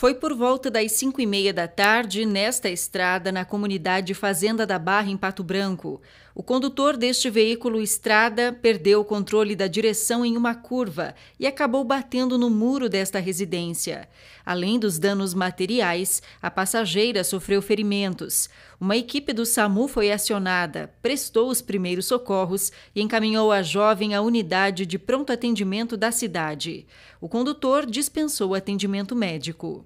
Foi por volta das 5 e meia da tarde nesta estrada na comunidade Fazenda da Barra, em Pato Branco. O condutor deste veículo estrada perdeu o controle da direção em uma curva e acabou batendo no muro desta residência. Além dos danos materiais, a passageira sofreu ferimentos. Uma equipe do SAMU foi acionada, prestou os primeiros socorros e encaminhou a jovem à unidade de pronto atendimento da cidade. O condutor dispensou atendimento médico.